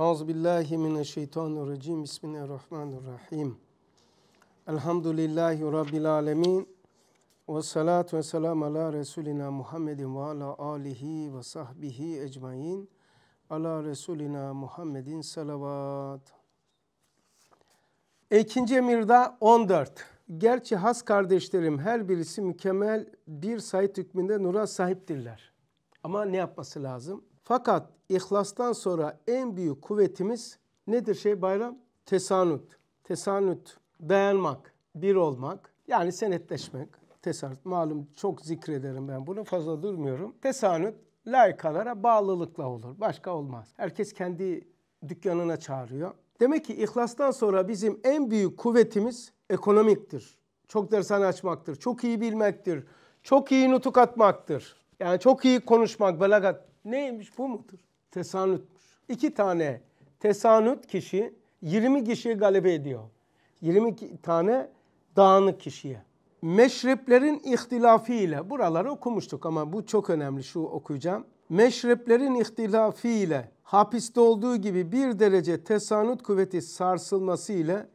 Auzu billahi mineşşeytanirracim. Bismillahirrahmanirrahim. Elhamdülillahi rabbil alemin Ve salatu ve selam ala Resulina Muhammedin ve ala alihi ve sahbihi ecmaîn. Ala Resulina Muhammedin salavat. İkinci emirda 14. Gerçi has kardeşlerim her birisi mükemmel bir sayı hükmünde nura sahiptirler. Ama ne yapması lazım? Fakat ihlastan sonra en büyük kuvvetimiz nedir şey bayram? Tesanüt. Tesanüt, dayanmak, bir olmak. Yani senetleşmek. Tesanüt malum çok zikrederim ben bunu fazla durmuyorum. Tesanüt layıkalara bağlılıkla olur. Başka olmaz. Herkes kendi dükkanına çağırıyor. Demek ki ihlastan sonra bizim en büyük kuvvetimiz ekonomiktir. Çok dershane açmaktır. Çok iyi bilmektir. Çok iyi nutuk atmaktır. Yani çok iyi konuşmak, belagat Neymiş bu mudur? Tesanütmüş. İki tane tesanüt kişi 20 kişiyi galibe ediyor. 20 tane dağınık kişiye. Meşreplerin ihtilafiyle buraları okumuştuk ama bu çok önemli şu okuyacağım. Meşreplerin ihtilafiyle hapiste olduğu gibi bir derece tesanut kuvveti sarsılması ile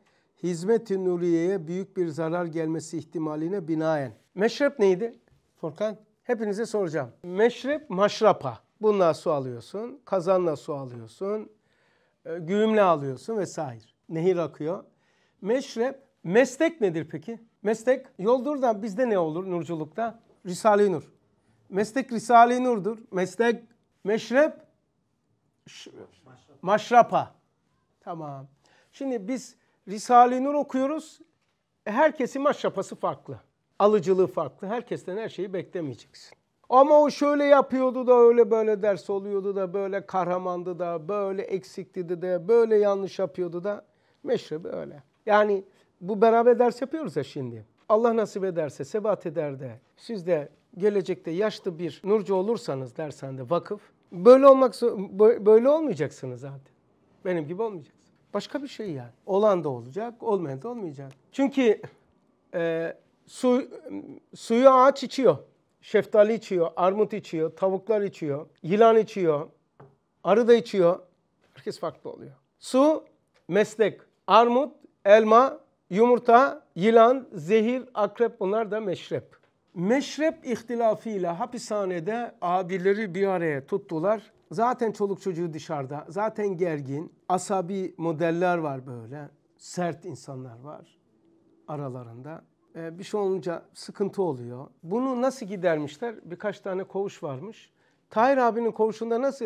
hizmet-i nuriyeye büyük bir zarar gelmesi ihtimaline binaen. Meşrep neydi? Furkan hepinize soracağım. Meşrep maşrapa. Bununla su alıyorsun, kazanla su alıyorsun, e, güğümle alıyorsun vesaire. Nehir akıyor. Meşrep, meslek nedir peki? Meslek yoldur da bizde ne olur nurculukta? Risale-i Nur. Meslek Risale-i Nur'dur. Meslek, meşrep, maşrapa. Tamam. Şimdi biz Risale-i Nur okuyoruz. Herkesin maşrapası farklı. Alıcılığı farklı. Herkesten her şeyi beklemeyeceksin. Ama o şöyle yapıyordu da öyle böyle ders oluyordu da böyle kahramandı da böyle eksikti de böyle yanlış yapıyordu da meşrebi öyle. Yani bu beraber ders yapıyoruz ya şimdi. Allah nasip ederse sebat eder de siz de gelecekte yaşlı bir nurcu olursanız dersende vakıf böyle olmak böyle olmayacaksınız zaten. Benim gibi olmayacaksınız. Başka bir şey yani. Olan da olacak, olmayan da olmayacak. Çünkü e, su, suyu ağaç içiyor şeftali içiyor, armut içiyor, tavuklar içiyor, yılan içiyor, arı da içiyor. Herkes farklı oluyor. Su, meslek, armut, elma, yumurta, yılan, zehir, akrep bunlar da meşrep. Meşrep ihtilafıyla hapishanede abileri bir araya tuttular. Zaten çoluk çocuğu dışarıda, zaten gergin, asabi modeller var böyle, sert insanlar var aralarında. Ee, bir şey olunca sıkıntı oluyor. Bunu nasıl gidermişler? Birkaç tane koğuş varmış. Tahir abinin koğuşunda nasıl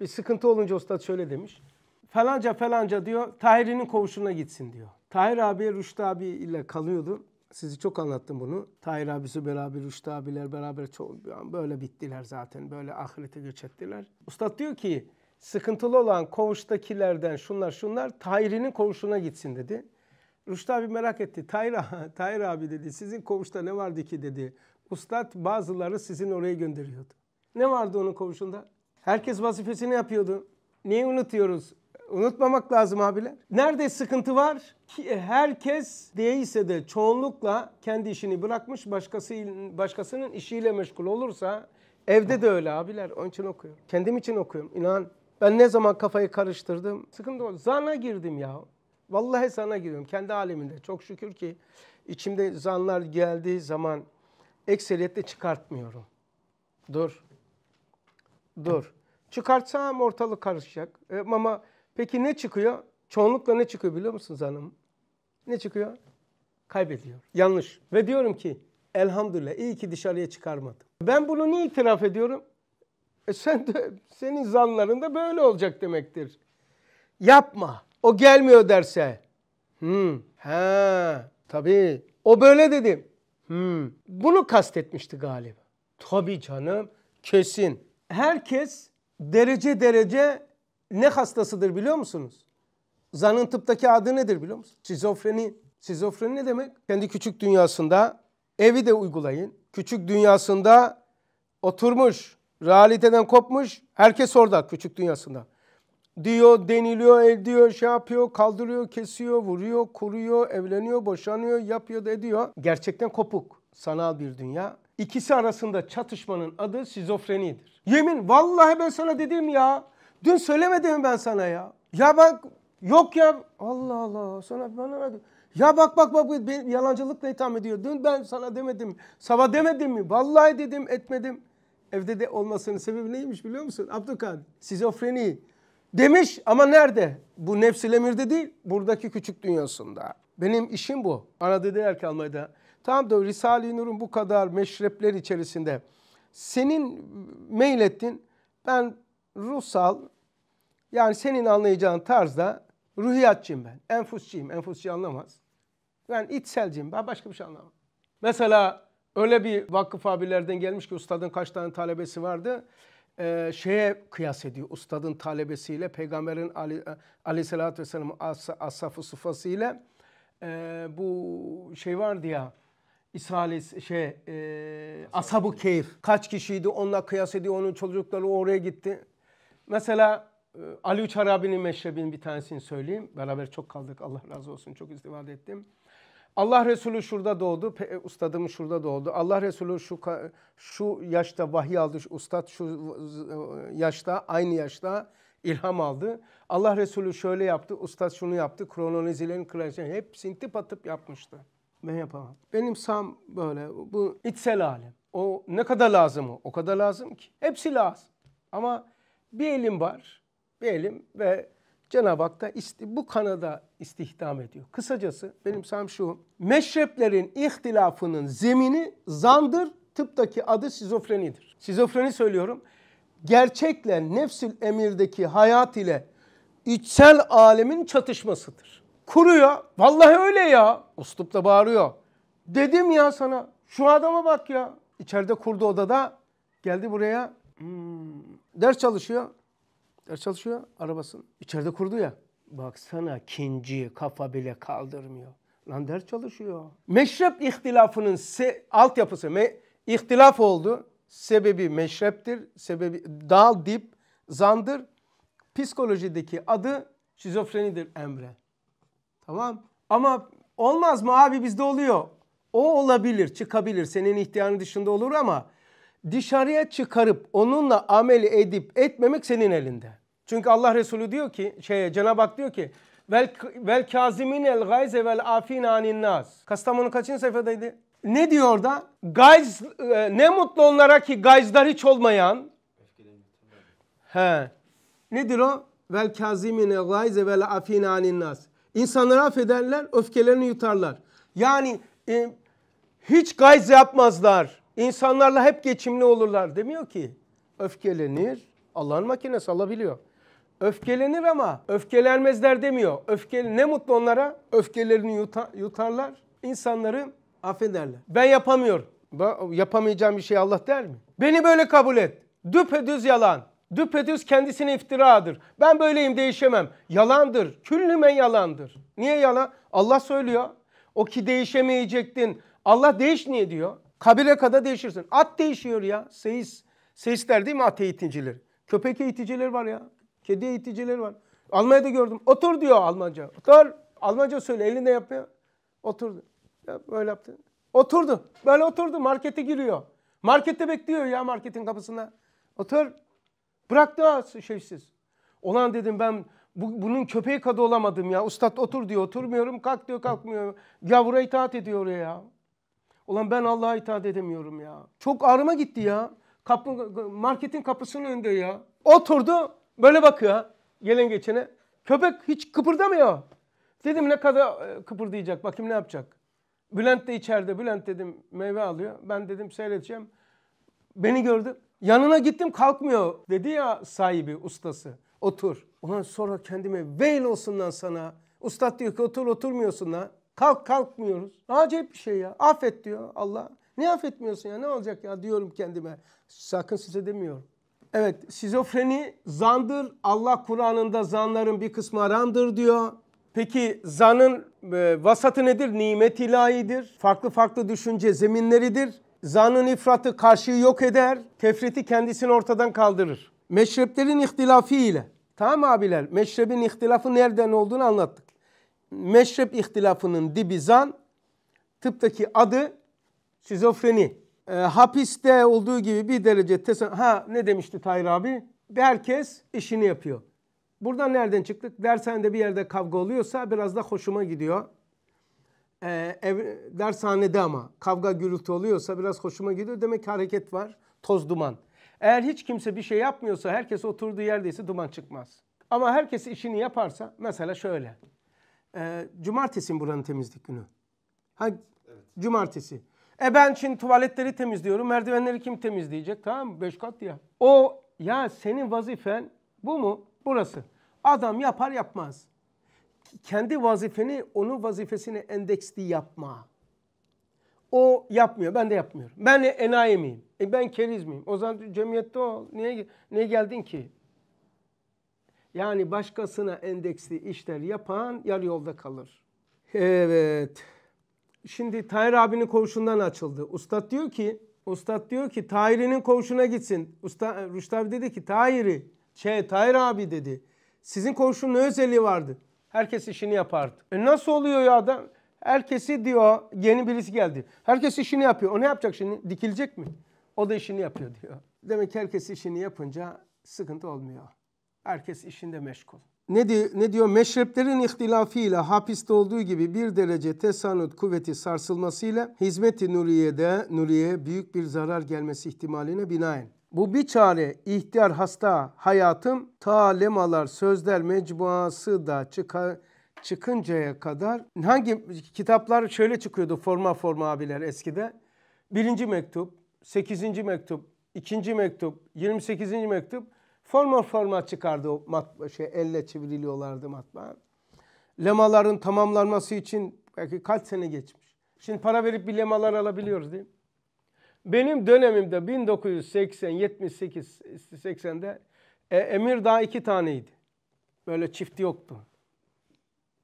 bir sıkıntı olunca usta şöyle demiş. Falanca falanca diyor Tahir'inin koğuşuna gitsin diyor. Tahir abi Rüştü abi ile kalıyordu. Sizi çok anlattım bunu. Tahir abisi beraber, Rüştü abiler beraber çok, böyle bittiler zaten. Böyle ahirete göç ettiler. Ustad diyor ki sıkıntılı olan koğuştakilerden şunlar şunlar Tahir'inin koğuşuna gitsin dedi. Rüştü abi merak etti. Tahir, Tahir abi dedi sizin koğuşta ne vardı ki dedi. Ustad bazıları sizin oraya gönderiyordu. Ne vardı onun koğuşunda? Herkes vazifesini yapıyordu. Niye unutuyoruz? Unutmamak lazım abiler. Nerede sıkıntı var? Herkes değilse de çoğunlukla kendi işini bırakmış başkası, başkasının işiyle meşgul olursa evde de öyle abiler. Onun için okuyorum. Kendim için okuyorum. İnan ben ne zaman kafayı karıştırdım sıkıntı oldu. Zana girdim ya. Vallahi sana giriyorum kendi aleminde. Çok şükür ki içimde zanlar geldiği zaman ekseriyette çıkartmıyorum. Dur. Dur. Çıkartsam ortalık karışacak. E, ama peki ne çıkıyor? Çoğunlukla ne çıkıyor biliyor musunuz hanım? Ne çıkıyor? Kaybediyor. Yanlış. Ve diyorum ki elhamdülillah iyi ki dışarıya çıkarmadım. Ben bunu niye itiraf ediyorum? E sen de, senin zanlarında böyle olacak demektir. Yapma. O gelmiyor derse. Hmm. He. Tabii. O böyle dedim. Hmm. Bunu kastetmişti galiba. Tabii canım. Kesin. Herkes derece derece ne hastasıdır biliyor musunuz? Zanın tıptaki adı nedir biliyor musunuz? Şizofreni. Şizofreni ne demek? Kendi küçük dünyasında evi de uygulayın. Küçük dünyasında oturmuş, realiteden kopmuş. Herkes orada küçük dünyasında diyor, deniliyor, ediyor, şey yapıyor, kaldırıyor, kesiyor, vuruyor, kuruyor, evleniyor, boşanıyor, yapıyor, ediyor. Gerçekten kopuk sanal bir dünya. İkisi arasında çatışmanın adı şizofrenidir. Yemin vallahi ben sana dedim ya. Dün söylemedim ben sana ya. Ya bak yok ya. Allah Allah sonra bana ne ya bak bak bak ben yalancılıkla itham ediyor. Dün ben sana demedim. Sabah demedim mi? Vallahi dedim etmedim. Evde de olmasının sebebi neymiş biliyor musun? Abdülkadir. Sizofreni. Demiş ama nerede? Bu nefsil emirde değil, buradaki küçük dünyasında. Benim işim bu. Ana dediler ki Almanya'da. Tam da Risale-i Nur'un bu kadar meşrepler içerisinde senin meylettin ben ruhsal yani senin anlayacağın tarzda ruhiyatçıyım ben. Enfusçıyım. Enfusçı anlamaz. Ben içselciyim. Ben başka bir şey anlamam. Mesela öyle bir vakıf abilerden gelmiş ki ustadın kaç tane talebesi vardı e, şeye kıyas ediyor. Ustadın talebesiyle, peygamberin Ali, e, aleyhissalatü vesselamın as, asafı sıfasıyla e, bu şey vardı ya. İsrail şey e, asabı keyif kaç kişiydi onunla kıyas ediyor onun çocukları oraya gitti. Mesela e, Ali Uçarabi'nin meşrebinin bir tanesini söyleyeyim. Beraber çok kaldık Allah razı olsun çok istifade ettim. Allah Resulü şurada doğdu, ustadım şurada doğdu. Allah Resulü şu şu yaşta vahiy aldı, şu ustad şu yaşta, aynı yaşta ilham aldı. Allah Resulü şöyle yaptı, ustad şunu yaptı, kronolojilerin kraliçelerini hepsini tip atıp yapmıştı. Ben yapamam. Benim sam böyle, bu içsel alem. O ne kadar lazım o? O kadar lazım ki. Hepsi lazım. Ama bir elim var, bir elim ve Cenab-ı Hak da isti, bu kanada istihdam ediyor. Kısacası benim sam şu. Meşreplerin ihtilafının zemini zandır, tıptaki adı şizofrenidir. Şizofreni söylüyorum. Gerçekle nefsül emirdeki hayat ile içsel alemin çatışmasıdır. Kuruyor. Vallahi öyle ya. Ustup da bağırıyor. Dedim ya sana. Şu adama bak ya. İçeride kurdu odada. Geldi buraya. Hmm, ders çalışıyor. Ders çalışıyor arabasın. İçeride kurdu ya. Baksana kinci kafa bile kaldırmıyor. Lan ders çalışıyor. Meşrep ihtilafının se altyapısı me ihtilaf oldu. Sebebi meşreptir. Sebebi dal dip zandır. Psikolojideki adı şizofrenidir Emre. Tamam. Ama olmaz mı abi bizde oluyor. O olabilir, çıkabilir. Senin ihtiyarın dışında olur ama dışarıya çıkarıp onunla amel edip etmemek senin elinde. Çünkü Allah Resulü diyor ki şeye Cenab-ı Hak diyor ki vel, vel kazimin el gayze vel afin anin nas. Kastamonu kaçıncı sayfadaydı? Ne diyor orada? Gayz, e, ne mutlu onlara ki gayzlar hiç olmayan. He. Nedir o? Vel kazimin el gayze vel afin anin nas. İnsanları affederler, öfkelerini yutarlar. Yani e, hiç gayz yapmazlar İnsanlarla hep geçimli olurlar demiyor ki. Öfkelenir. Allah'ın makinesi alabiliyor. Öfkelenir ama öfkelenmezler demiyor. Öfke ne mutlu onlara. Öfkelerini yuta, yutarlar. İnsanları affederler. Ben yapamıyorum. Yapamayacağım bir şey Allah der mi? Beni böyle kabul et. Düpedüz yalan. Düpedüz kendisine iftiradır. Ben böyleyim değişemem. Yalandır. Küllümen yalandır. Niye yalan? Allah söylüyor. O ki değişemeyecektin. Allah değiş niye diyor? Kabile değişirsin. At değişiyor ya. Seis, seistler değil mi at eğiticileri? Köpek eğiticileri var ya. Kedi eğiticileri var. Almanya'da gördüm. Otur diyor Almanca. Otur. Almanca söyle elinde yapmıyor. Oturdu. Ya böyle yaptı. Oturdu. Böyle oturdu. Markete giriyor. Markette bekliyor ya marketin kapısında. Otur. Bıraktı ha şeysiz. Olan dedim ben bu, bunun köpeği kadı olamadım ya. Ustad otur diyor oturmuyorum. Kalk diyor kalkmıyor. Gavura itaat ediyor ya. Ulan ben Allah'a itaat edemiyorum ya. Çok ağrıma gitti ya. Kapı, marketin kapısının önünde ya. Oturdu böyle bakıyor gelen geçene. Köpek hiç kıpırdamıyor. Dedim ne kadar e, kıpırdayacak bakayım ne yapacak. Bülent de içeride. Bülent dedim meyve alıyor. Ben dedim seyredeceğim. Beni gördü. Yanına gittim kalkmıyor dedi ya sahibi ustası. Otur. Ulan sonra kendime veil olsun lan sana. Ustat diyor ki otur oturmuyorsun lan. Kalk kalkmıyoruz. Acayip bir şey ya. Affet diyor Allah. Ne affetmiyorsun ya ne olacak ya diyorum kendime. Sakın size demiyorum. Evet şizofreni zandır. Allah Kur'an'ında zanların bir kısmı arandır diyor. Peki zanın e, vasatı nedir? Nimet ilahidir. Farklı farklı düşünce zeminleridir. Zanın ifratı karşıyı yok eder. Tefriti kendisini ortadan kaldırır. Meşreplerin ihtilafı ile. Tamam abiler meşrebin ihtilafı nereden olduğunu anlattık meşrep ihtilafının dibi zan, tıptaki adı şizofreni. E, hapiste olduğu gibi bir derece tesan... Ha ne demişti Tahir abi? Herkes işini yapıyor. Buradan nereden çıktık? Dershanede bir yerde kavga oluyorsa biraz da hoşuma gidiyor. Ee, ev, dershanede ama kavga gürültü oluyorsa biraz hoşuma gidiyor. Demek ki hareket var. Toz duman. Eğer hiç kimse bir şey yapmıyorsa herkes oturduğu yerdeyse duman çıkmaz. Ama herkes işini yaparsa mesela şöyle. E, cumartesi buranın temizlik günü? Ha, evet. Cumartesi. E ben şimdi tuvaletleri temizliyorum. Merdivenleri kim temizleyecek? Tamam mı? Beş kat ya. O ya senin vazifen bu mu? Burası. Adam yapar yapmaz. Kendi vazifeni onun vazifesini endeksli yapma. O yapmıyor. Ben de yapmıyorum. Ben enayi miyim? E ben keriz miyim? O zaman cemiyette o. Niye, niye geldin ki? Yani başkasına endeksli işler yapan yarı yolda kalır. Evet. Şimdi Tahir abinin koğuşundan açıldı. Ustad diyor ki, Ustad diyor ki Tahir'inin koğuşuna gitsin. Usta, Rüştü abi dedi ki Tahir'i, şey Tahir abi dedi. Sizin koğuşun ne özelliği vardı? Herkes işini yapardı. E nasıl oluyor ya adam? Herkesi diyor yeni birisi geldi. Herkes işini yapıyor. O ne yapacak şimdi? Dikilecek mi? O da işini yapıyor diyor. Demek ki herkes işini yapınca sıkıntı olmuyor. Herkes işinde meşgul. Ne, di ne diyor? Meşreplerin ihtilafiyle hapiste olduğu gibi bir derece tesanut kuvveti sarsılmasıyla hizmeti Nuriye'de Nuriye'ye büyük bir zarar gelmesi ihtimaline binaen. Bu bir çare ihtiyar hasta hayatım ta lemalar sözler mecbuası da çıkar çıkıncaya kadar hangi kitaplar şöyle çıkıyordu forma forma abiler eskide. Birinci mektup, sekizinci mektup, ikinci mektup, yirmi sekizinci mektup Forma forma çıkardı o mat şey, elle çevriliyorlardı matbaa. Lemaların tamamlanması için belki kaç sene geçmiş. Şimdi para verip bir lemalar alabiliyoruz değil mi? Benim dönemimde 1980, 78, 80'de e, Emir daha iki taneydi. Böyle çifti yoktu.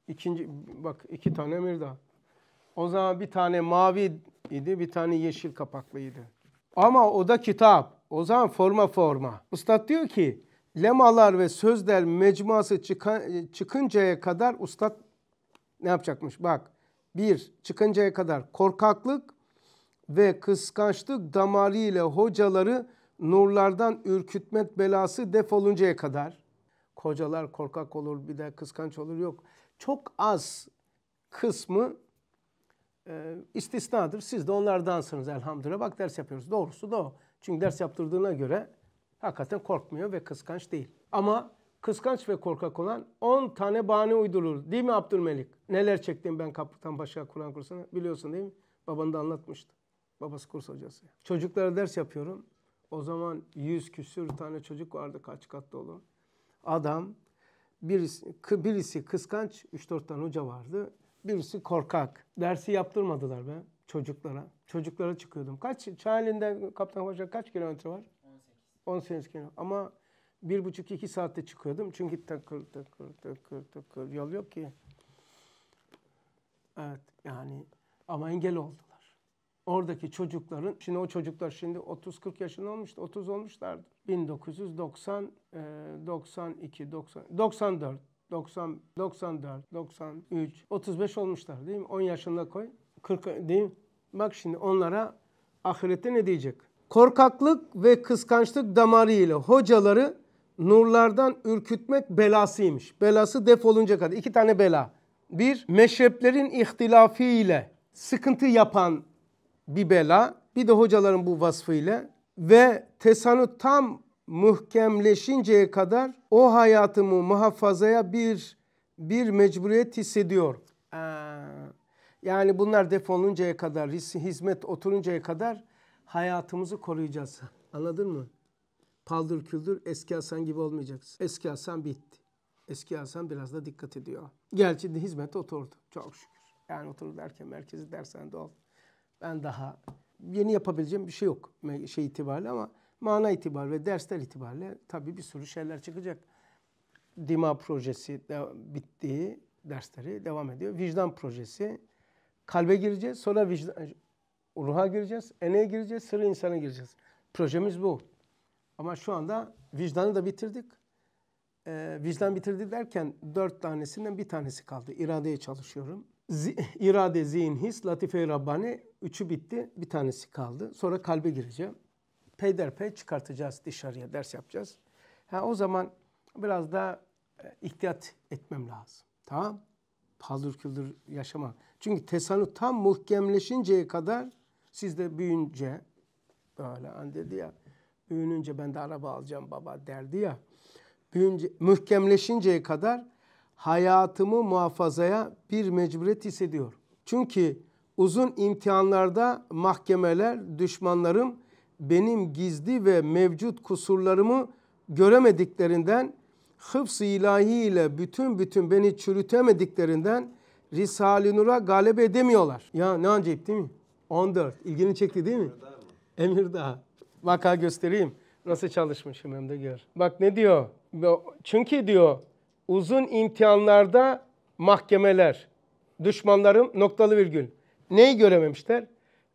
İkinci, bak iki tane Emir daha. O zaman bir tane mavi idi, bir tane yeşil kapaklıydı. Ama o da kitap. O zaman forma forma. Ustad diyor ki lemalar ve sözler mecmuası çıkan, çıkıncaya kadar ustad ne yapacakmış? Bak bir çıkıncaya kadar korkaklık ve kıskançlık damarı ile hocaları nurlardan ürkütmet belası defoluncaya kadar. Kocalar korkak olur bir de kıskanç olur yok. Çok az kısmı e, istisnadır. Siz de onlardansınız elhamdülillah. Bak ders yapıyoruz. Doğrusu da o. Çünkü ders yaptırdığına göre hakikaten korkmuyor ve kıskanç değil. Ama kıskanç ve korkak olan 10 tane bahane uydurur. Değil mi Abdülmelik? Neler çektim ben Kaptan Paşa Kur'an kursuna biliyorsun değil mi? Baban da anlatmıştı. Babası kurs hocası. Çocuklara ders yapıyorum. O zaman yüz küsür tane çocuk vardı kaç kat dolu. Adam birisi, birisi kıskanç 3-4 tane hoca vardı. Birisi korkak. Dersi yaptırmadılar ben çocuklara. Çocuklara çıkıyordum. Kaç Çayeli'nden Kaptan Paşa kaç kilometre var? 18. 18 kilometre. Ama bir buçuk iki saatte çıkıyordum. Çünkü takır takır takır takır yol yok ki. Evet yani ama engel oldular. Oradaki çocukların, şimdi o çocuklar şimdi 30-40 yaşında olmuştu, 30 olmuşlardı. 1990, 92, 90, 94, 90, 94, 93, 35 olmuşlar değil mi? 10 yaşında koy. 40 değil Bak şimdi onlara ahirette ne diyecek? Korkaklık ve kıskançlık damarı ile hocaları nurlardan ürkütmek belasıymış. Belası defolunca kadar. iki tane bela. Bir, meşreplerin ihtilafi ile sıkıntı yapan bir bela. Bir de hocaların bu vasfı ile ve tesanut tam muhkemleşinceye kadar o hayatımı muhafazaya bir bir mecburiyet hissediyor. Ee, yani bunlar defoluncaya kadar, hizmet oturuncaya kadar hayatımızı koruyacağız. Anladın mı? Paldır küldür eski Hasan gibi olmayacaksın. Eski Hasan bitti. Eski Hasan biraz da dikkat ediyor. Gerçi de hizmet oturdu. Çok şükür. Yani oturdu derken merkezi dersen de ol. Ben daha yeni yapabileceğim bir şey yok şey itibariyle ama mana itibariyle ve dersler itibariyle tabii bir sürü şeyler çıkacak. Dima projesi de bitti, dersleri devam ediyor. Vicdan projesi Kalbe gireceğiz, sonra vicdan, ruha gireceğiz, eneye gireceğiz, sıra insana gireceğiz. Projemiz bu. Ama şu anda vicdanı da bitirdik. Ee, vicdan bitirdi derken dört tanesinden bir tanesi kaldı. İradeye çalışıyorum. Z irade, zihin, his, latife-i Rabbani üçü bitti. Bir tanesi kaldı. Sonra kalbe gireceğim. Peyderpey çıkartacağız dışarıya. Ders yapacağız. Ha, o zaman biraz da e, ihtiyat etmem lazım. Tamam paldır küldür yaşama. Çünkü tesanut tam muhkemleşinceye kadar siz de büyünce böyle an hani dedi ya büyününce ben de araba alacağım baba derdi ya büyünce, mühkemleşinceye kadar hayatımı muhafazaya bir mecburiyet hissediyor. Çünkü uzun imtihanlarda mahkemeler, düşmanlarım benim gizli ve mevcut kusurlarımı göremediklerinden hıfz-ı ilahiyle bütün bütün beni çürütemediklerinden Risale-i Nur'a galip edemiyorlar. Ya ne acayip değil mi? 14. İlgini çekti değil mi? Emirdağ. Vaka göstereyim. Nasıl çalışmışım hem de gör. Bak ne diyor? Çünkü diyor uzun imtihanlarda mahkemeler, düşmanlarım noktalı virgül. Neyi görememişler?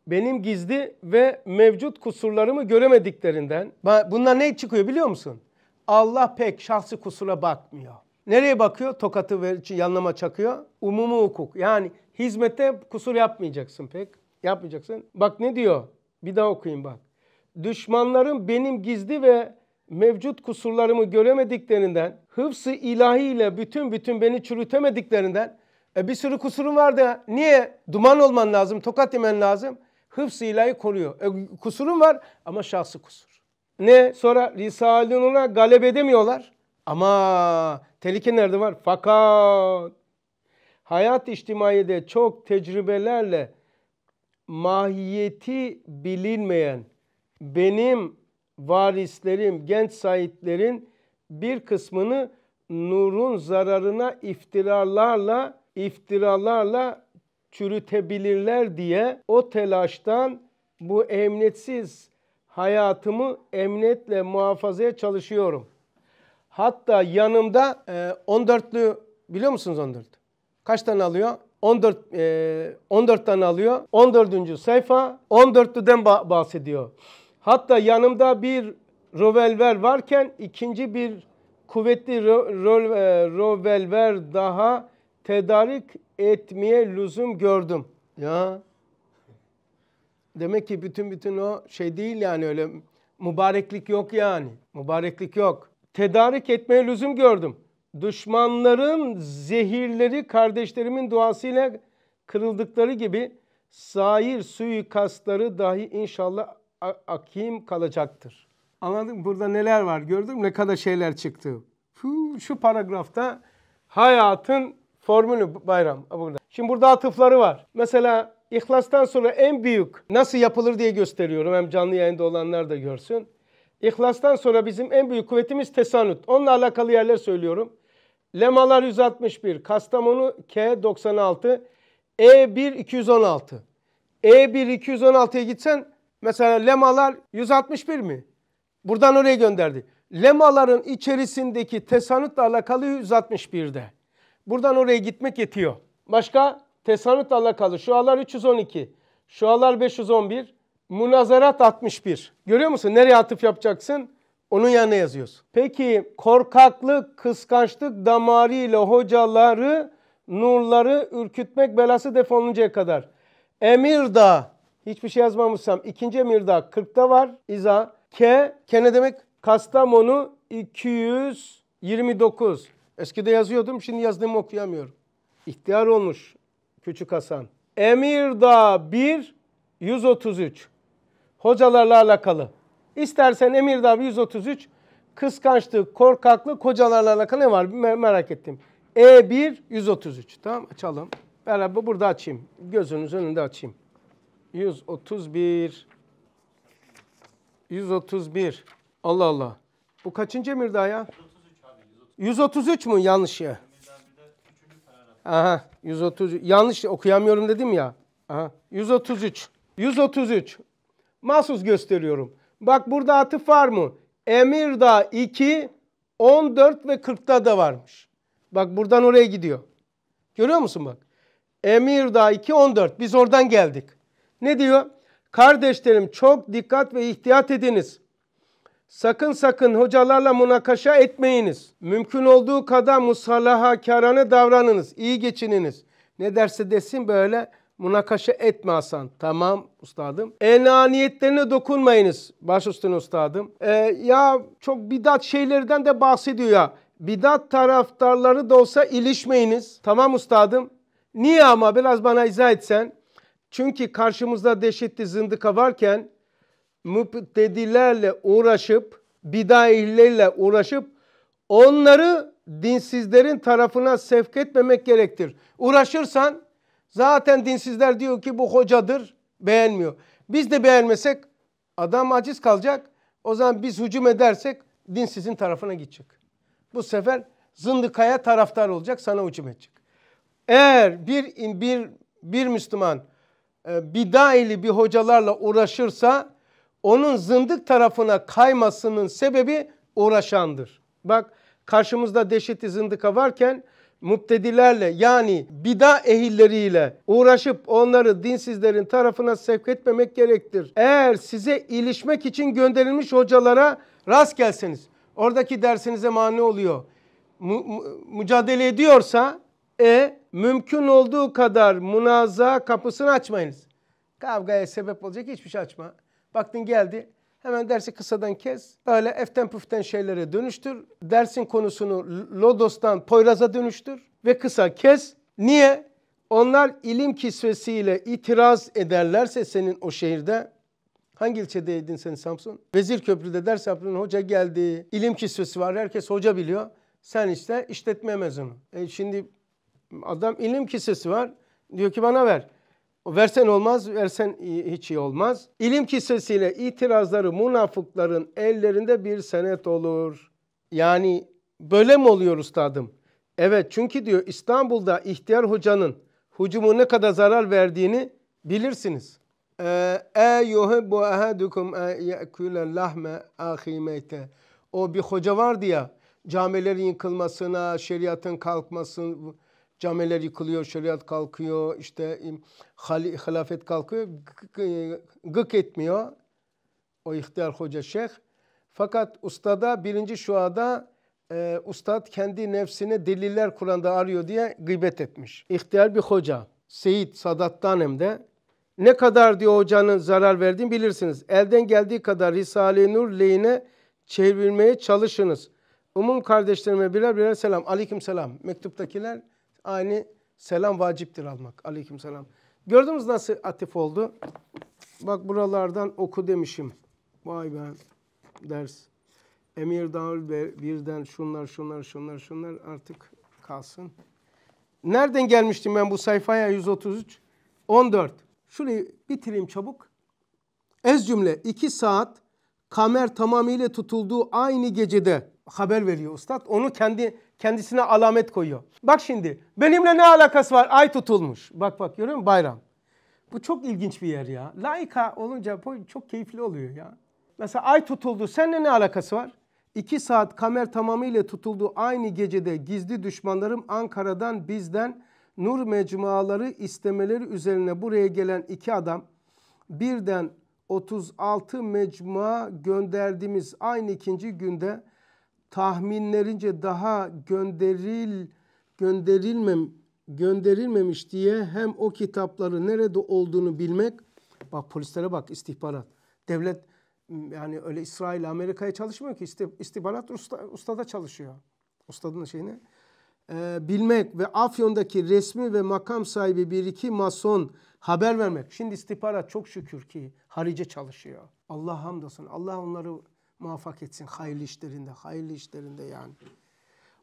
Benim gizli ve mevcut kusurlarımı göremediklerinden. Bunlar ne çıkıyor biliyor musun? Allah pek şahsi kusura bakmıyor. Nereye bakıyor? Tokatı verici yanlama çakıyor. Umumu hukuk. Yani hizmette kusur yapmayacaksın pek. Yapmayacaksın. Bak ne diyor? Bir daha okuyayım bak. Düşmanlarım benim gizli ve mevcut kusurlarımı göremediklerinden, hıfsı ilahiyle bütün bütün beni çürütemediklerinden e bir sürü kusurum var da niye? Duman olman lazım, tokat yemen lazım. Hıfsı ilahi koruyor. E, kusurum var ama şahsı kusur ne sonra Risale-i Nur'a galep edemiyorlar. Ama tehlike nerede var? Fakat hayat içtimaiyede çok tecrübelerle mahiyeti bilinmeyen benim varislerim, genç sahiplerin bir kısmını nurun zararına iftiralarla iftiralarla çürütebilirler diye o telaştan bu emniyetsiz hayatımı emniyetle muhafazaya çalışıyorum. Hatta yanımda e, 14'lü biliyor musunuz 14? Kaç tane alıyor? 14 e, 14 tane alıyor. 14. sayfa 14'lüden ba- bahsediyor. Hatta yanımda bir revolver varken ikinci bir kuvvetli e, revolver daha tedarik etmeye lüzum gördüm. Ya Demek ki bütün bütün o şey değil yani öyle mübareklik yok yani. Mübareklik yok. Tedarik etmeye lüzum gördüm. Düşmanların zehirleri kardeşlerimin duasıyla kırıldıkları gibi sair suikastları dahi inşallah akim kalacaktır. Anladın mı? Burada neler var gördün mü? Ne kadar şeyler çıktı. Şu, paragrafta hayatın formülü bayram burada. Şimdi burada atıfları var. Mesela İhlastan sonra en büyük nasıl yapılır diye gösteriyorum. Hem canlı yayında olanlar da görsün. İhlastan sonra bizim en büyük kuvvetimiz tesanüt. Onunla alakalı yerler söylüyorum. Lemalar 161, Kastamonu K96, E1 216. E1 216'ya gitsen mesela lemalar 161 mi? Buradan oraya gönderdi. Lemaların içerisindeki tesanütle alakalı 161'de. Buradan oraya gitmek yetiyor. Başka? tesanüt alakalı şualar 312, şualar 511, münazarat 61. Görüyor musun nereye atıf yapacaksın? Onun yanına yazıyoruz. Peki korkaklık, kıskançlık damarıyla hocaları, nurları ürkütmek belası defoluncaya kadar. Emirda hiçbir şey yazmamışsam ikinci emirda 40'ta var. İza K K ne demek? Kastamonu 229. Eskide yazıyordum şimdi yazdığımı okuyamıyorum. İhtiyar olmuş Küçük Hasan. Emirdağ 1 133. Hocalarla alakalı. İstersen Emirdağ 133 kıskançlık, korkaklık, hocalarla alakalı ne var merak ettim. E1 133. Tamam açalım. Beraber burada açayım. Gözünüzün önünde açayım. 131 131. Allah Allah. Bu kaçıncı Emirdağ ya? 133 abi. 133, 133 mu yanlış ya? Aha. 130 Yanlış okuyamıyorum dedim ya. Aha. 133. 133. Mahsus gösteriyorum. Bak burada atıf var mı? Emirda 2, 14 ve 40'ta da varmış. Bak buradan oraya gidiyor. Görüyor musun bak? Emirda 2, 14. Biz oradan geldik. Ne diyor? Kardeşlerim çok dikkat ve ihtiyat ediniz. Sakın sakın hocalarla münakaşa etmeyiniz. Mümkün olduğu kadar musalaha karane davranınız, iyi geçininiz. Ne derse desin böyle münakaşa etme Hasan. Tamam ustadım. Enaniyetlerine dokunmayınız. Baş üstüne ustadım. Ee, ya çok bidat şeylerden de bahsediyor ya. Bidat taraftarları da olsa ilişmeyiniz. Tamam ustadım. Niye ama biraz bana izah etsen. Çünkü karşımızda dehşetli zındıka varken müptedilerle uğraşıp, bidaihlerle uğraşıp onları dinsizlerin tarafına sevk etmemek gerektir. Uğraşırsan zaten dinsizler diyor ki bu hocadır, beğenmiyor. Biz de beğenmesek adam aciz kalacak. O zaman biz hücum edersek dinsizin tarafına gidecek. Bu sefer zındıkaya taraftar olacak, sana hücum edecek. Eğer bir bir bir Müslüman e, bidaili bir hocalarla uğraşırsa onun zındık tarafına kaymasının sebebi uğraşandır. Bak karşımızda deşit zındıka varken müptedilerle yani bida ehilleriyle uğraşıp onları dinsizlerin tarafına sevk etmemek gerektir. Eğer size ilişmek için gönderilmiş hocalara rast gelseniz oradaki dersinize mani oluyor. Mu, mu, mücadele ediyorsa e mümkün olduğu kadar münaza kapısını açmayınız. Kavgaya sebep olacak hiçbir şey açma. Baktın geldi. Hemen dersi kısadan kes. Böyle eften püften şeylere dönüştür. Dersin konusunu Lodos'tan Poyraz'a dönüştür ve kısa kes. Niye? Onlar ilim kisvesiyle itiraz ederlerse senin o şehirde Hangi ilçedeydin sen Samsun? Vezir Köprü'de ders yaptığın hoca geldi. İlim kisvesi var herkes hoca biliyor. Sen işte işletme mezunu. E şimdi adam ilim kisvesi var. Diyor ki bana ver. Versen olmaz, versen hiç iyi olmaz. İlim kisesiyle itirazları münafıkların ellerinde bir senet olur. Yani böyle mi oluyor üstadım? Evet çünkü diyor İstanbul'da ihtiyar hocanın hucumu ne kadar zarar verdiğini bilirsiniz. E yuhibbu ahadukum e ye'kule lahme ahimeyte. O bir hoca vardı ya camilerin yıkılmasına, şeriatın kalkmasına, Camiler yıkılıyor, şeriat kalkıyor, işte hali, hilafet kalkıyor. Gık etmiyor o ihtiyar hoca şeyh. Fakat ustada birinci şuada e, ustad kendi nefsine deliller Kur'an'da arıyor diye gıybet etmiş. İhtiyar bir hoca. Seyit Sadat'tan hem de ne kadar diyor hocanın zarar verdiğini bilirsiniz. Elden geldiği kadar Risale-i Nur lehine çevirmeye çalışınız. Umum kardeşlerime birer birer selam. Aleyküm selam. Mektuptakiler aynı selam vaciptir almak. Aleyküm selam. Gördünüz nasıl atif oldu? Bak buralardan oku demişim. Vay be ders. Emir Davul birden şunlar şunlar şunlar şunlar artık kalsın. Nereden gelmiştim ben bu sayfaya 133? 14. Şurayı bitireyim çabuk. Ez cümle 2 saat kamer tamamıyla tutulduğu aynı gecede haber veriyor ustad. Onu kendi kendisine alamet koyuyor. Bak şimdi benimle ne alakası var? Ay tutulmuş. Bak bak görüyor musun? Bayram. Bu çok ilginç bir yer ya. Laika olunca çok keyifli oluyor ya. Mesela ay tutuldu. Seninle ne alakası var? İki saat kamer tamamıyla tutuldu. Aynı gecede gizli düşmanlarım Ankara'dan bizden nur mecmuaları istemeleri üzerine buraya gelen iki adam birden 36 mecmua gönderdiğimiz aynı ikinci günde tahminlerince daha gönderil gönderilmem gönderilmemiş diye hem o kitapları nerede olduğunu bilmek bak polislere bak istihbarat devlet yani öyle İsrail Amerika'ya çalışmıyor ki istihbarat usta, ustada çalışıyor ustadın şeyini ee, bilmek ve Afyon'daki resmi ve makam sahibi bir iki mason haber vermek. Şimdi istihbarat çok şükür ki harice çalışıyor. Allah hamdolsun. Allah onları muvaffak etsin hayırlı işlerinde, hayırlı işlerinde yani.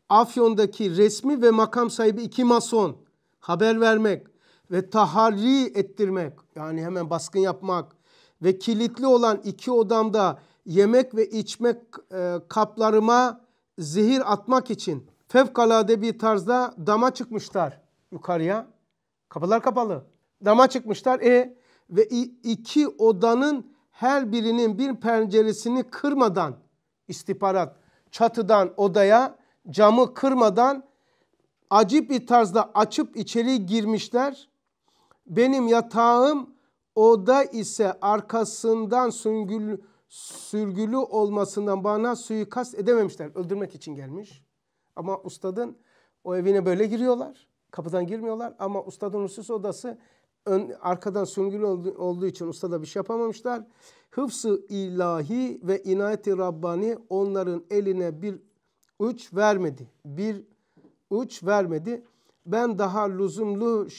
Afyon'daki resmi ve makam sahibi iki mason haber vermek ve taharri ettirmek yani hemen baskın yapmak ve kilitli olan iki odamda yemek ve içmek e, kaplarıma zehir atmak için fevkalade bir tarzda dama çıkmışlar yukarıya. Kapılar kapalı. Dama çıkmışlar e ve iki odanın her birinin bir penceresini kırmadan istihbarat çatıdan odaya camı kırmadan acip bir tarzda açıp içeri girmişler. Benim yatağım oda ise arkasından süngül, sürgülü olmasından bana suikast edememişler. Öldürmek için gelmiş. Ama ustadın o evine böyle giriyorlar. Kapıdan girmiyorlar ama ustadın husus odası ön, arkadan süngülü olduğu için usta da bir şey yapamamışlar. Hıfsı ilahi ve inayeti Rabbani onların eline bir uç vermedi. Bir uç vermedi. Ben daha lüzumlu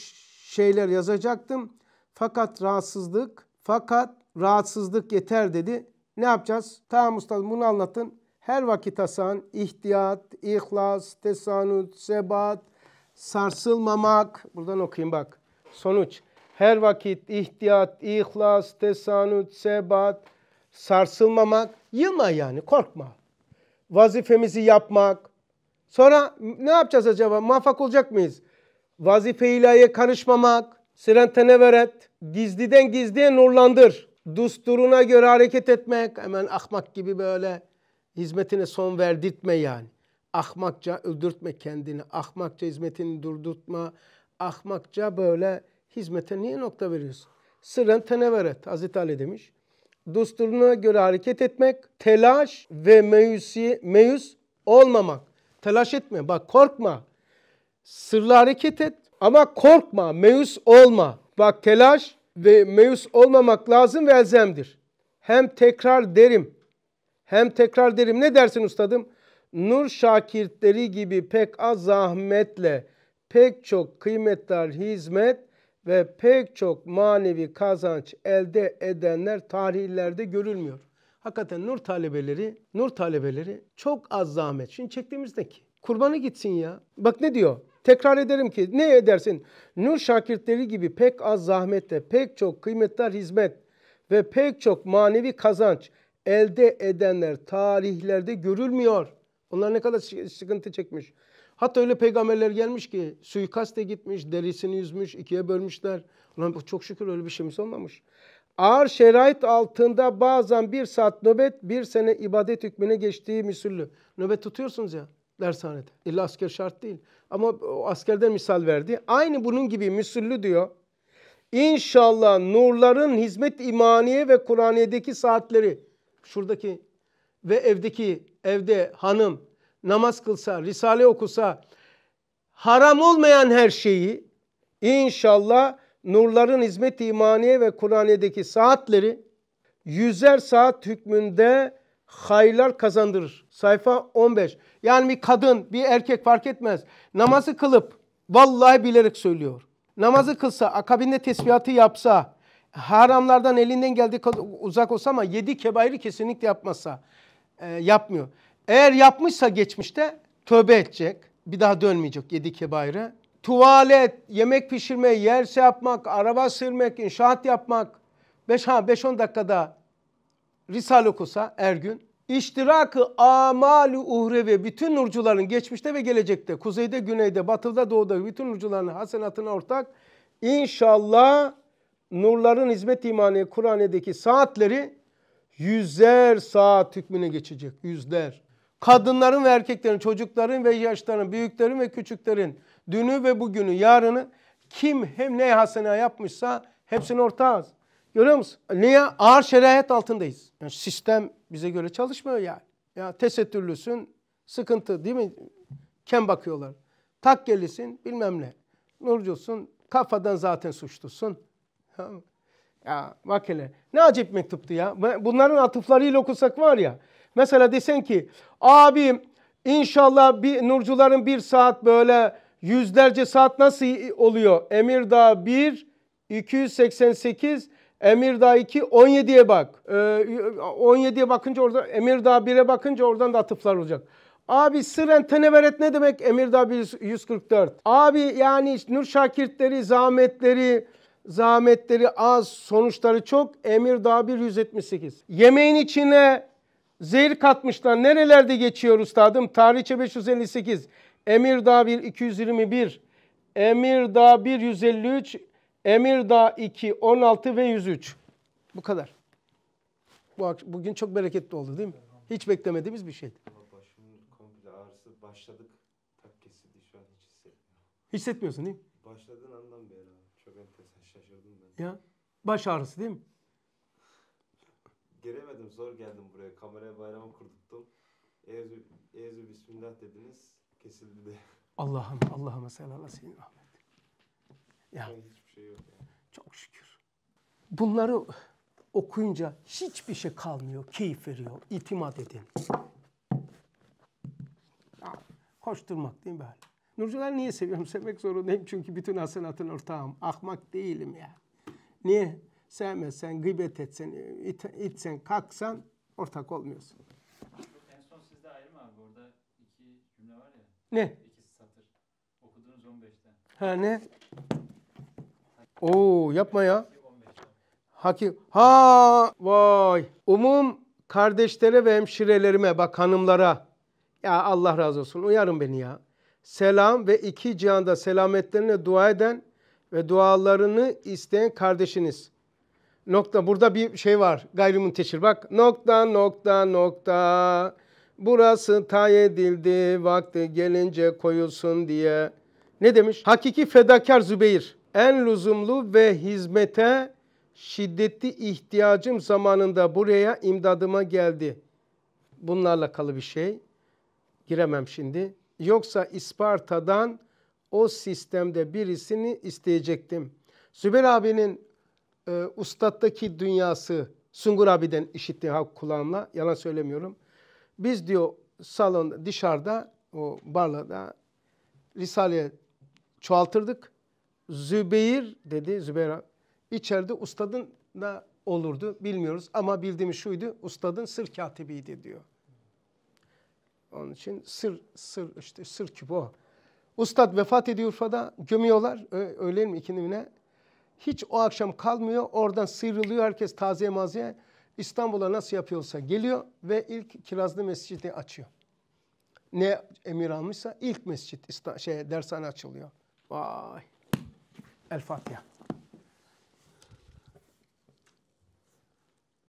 şeyler yazacaktım. Fakat rahatsızlık, fakat rahatsızlık yeter dedi. Ne yapacağız? Tamam usta bunu anlatın. Her vakit asan, ihtiyat, ihlas, tesanut, sebat, sarsılmamak. Buradan okuyayım bak. Sonuç her vakit ihtiyat, ihlas, tesanüt, sebat, sarsılmamak, yılma yani korkma. Vazifemizi yapmak. Sonra ne yapacağız acaba? Muvaffak olacak mıyız? Vazife ilahiye karışmamak, sirentene veret, gizliden gizliye nurlandır. Dusturuna göre hareket etmek, hemen ahmak gibi böyle hizmetine son verdirtme yani. Ahmakça öldürtme kendini, ahmakça hizmetini durdurtma, ahmakça böyle hizmete niye nokta veriyorsun? Sırren teneveret Hazreti Ali demiş. Dosturuna göre hareket etmek, telaş ve meyusi, meyus olmamak. Telaş etme, bak korkma. Sırlı hareket et ama korkma, meyus olma. Bak telaş ve meyus olmamak lazım ve elzemdir. Hem tekrar derim, hem tekrar derim. Ne dersin ustadım? Nur şakirtleri gibi pek az zahmetle pek çok kıymetli hizmet ve pek çok manevi kazanç elde edenler tarihlerde görülmüyor. Hakikaten nur talebeleri, nur talebeleri çok az zahmet. Şimdi çektiğimizde ki kurbanı gitsin ya. Bak ne diyor? Tekrar ederim ki ne edersin? Nur şakirtleri gibi pek az zahmette, pek çok kıymetli hizmet ve pek çok manevi kazanç elde edenler tarihlerde görülmüyor. Onlar ne kadar sıkıntı çekmiş. Hatta öyle peygamberler gelmiş ki suikaste gitmiş, derisini yüzmüş, ikiye bölmüşler. Ulan çok şükür öyle bir şeyimiz olmamış. Ağır şerait altında bazen bir saat nöbet, bir sene ibadet hükmüne geçtiği misüllü. Nöbet tutuyorsunuz ya dershanede. İlla asker şart değil. Ama o askerde misal verdi. Aynı bunun gibi misüllü diyor. İnşallah nurların hizmet imaniye ve Kur'aniye'deki saatleri şuradaki ve evdeki evde hanım namaz kılsa, risale okusa, haram olmayan her şeyi inşallah nurların hizmet imaniye ve Kur'an'daki saatleri yüzer saat hükmünde hayırlar kazandırır. Sayfa 15. Yani bir kadın, bir erkek fark etmez. Namazı kılıp, vallahi bilerek söylüyor. Namazı kılsa, akabinde tesbihatı yapsa, haramlardan elinden geldiği uzak olsa ama yedi kebairi kesinlikle yapmasa, e, yapmıyor. Eğer yapmışsa geçmişte tövbe edecek. Bir daha dönmeyecek yedi kebayrı. Tuvalet, yemek pişirme, yerse yapmak, araba sürmek, inşaat yapmak. 5-10 dakikada Risale okusa her gün. İştirakı amali uhrevi bütün nurcuların geçmişte ve gelecekte, kuzeyde, güneyde, batıda, doğuda bütün nurcuların hasenatına ortak. İnşallah nurların hizmet imaniye Kur'an'daki saatleri yüzler saat hükmüne geçecek. Yüzler kadınların ve erkeklerin, çocukların ve yaşların, büyüklerin ve küçüklerin dünü ve bugünü, yarını kim hem ne hasene yapmışsa hepsini ortağız. Görüyor musun? Niye? Ağır şeriat altındayız. Yani sistem bize göre çalışmıyor yani. Ya tesettürlüsün, sıkıntı değil mi? Kem bakıyorlar. Takkelisin bilmem ne. Nurcusun, kafadan zaten suçlusun. Ya bak hele ne acip mektuptu ya. Bunların atıflarıyla okusak var ya. Mesela desen ki abim inşallah bir nurcuların bir saat böyle yüzlerce saat nasıl oluyor? Emirdağ 1 288 Emirdağ 2 17'ye bak. Ee, 17'ye bakınca orada Emirdağ 1'e bakınca oradan da atıflar olacak. Abi sıren teneveret ne demek Emirdağ 144? Abi yani nur şakirtleri, zahmetleri, zahmetleri az, sonuçları çok. Emirdağ 178. Yemeğin içine Zehir katmışlar. Nerelerde geçiyor üstadım? Tarihçe 558, Emirdağ 1 221, Emirdağ 1 153, Emirdağ 2 16 ve 103. Bu kadar. Bu bugün çok bereketli oldu değil mi? Hiç beklemediğimiz bir şeydi. Başımın komple ağrısı başladık. Tak kesildi şu an hiç hissetmiyorum. Hissetmiyorsun değil mi? Başladığın andan beri çok enteresan şaşırdım ben. Ya baş ağrısı değil mi? Giremedim, zor geldim buraya. Kameraya bayram kurdurttum. Eûzü, eûzü bismillah dediniz. Kesildi de. Allah'ım Allah'ıma selam senin Ahmet. Ya. Yani hiçbir şey yok yani. Çok şükür. Bunları okuyunca hiçbir şey kalmıyor. Keyif veriyor. İtimat edin. Koşturmak değil mi böyle? Nurcular niye seviyorum? Sevmek zorundayım çünkü bütün hasenatın ortağım. Ahmak değilim ya. Niye? sevmesen, gıybet etsen, itsen, kalksan ortak olmuyorsun. En son sizde ayrı abi? Orada iki cümle var ya. Ne? İki satır. Okudunuz 15'te. Ha ne? Oo yapma ya. Haki Ha vay. Umum kardeşlere ve hemşirelerime bak hanımlara. Ya Allah razı olsun uyarın beni ya. Selam ve iki cihanda selametlerine dua eden ve dualarını isteyen kardeşiniz nokta burada bir şey var gayrimunteşir bak nokta nokta nokta burası tay edildi vakti gelince koyulsun diye. Ne demiş? Hakiki fedakar Zübeyir en lüzumlu ve hizmete şiddetli ihtiyacım zamanında buraya imdadıma geldi. Bunlarla kalı bir şey. Giremem şimdi. Yoksa İsparta'dan o sistemde birisini isteyecektim. Zübeyir abinin e, ee, ustattaki dünyası Sungur abiden işitti hak kulağımla. Yalan söylemiyorum. Biz diyor salon dışarıda o barlada Risale'ye çoğaltırdık. Zübeyir dedi Zübeyir içeride ustadın da olurdu bilmiyoruz ama bildiğimiz şuydu ustadın sır katibiydi diyor. Onun için sır sır işte sır küpü o. Ustad vefat ediyor Urfa'da gömüyorlar öyle mi ikindimine hiç o akşam kalmıyor. Oradan sıyrılıyor herkes taziye maziye. İstanbul'a nasıl yapıyorsa geliyor ve ilk Kirazlı Mescidi açıyor. Ne emir almışsa ilk mescit şey dershane açılıyor. Vay. El Fatiha.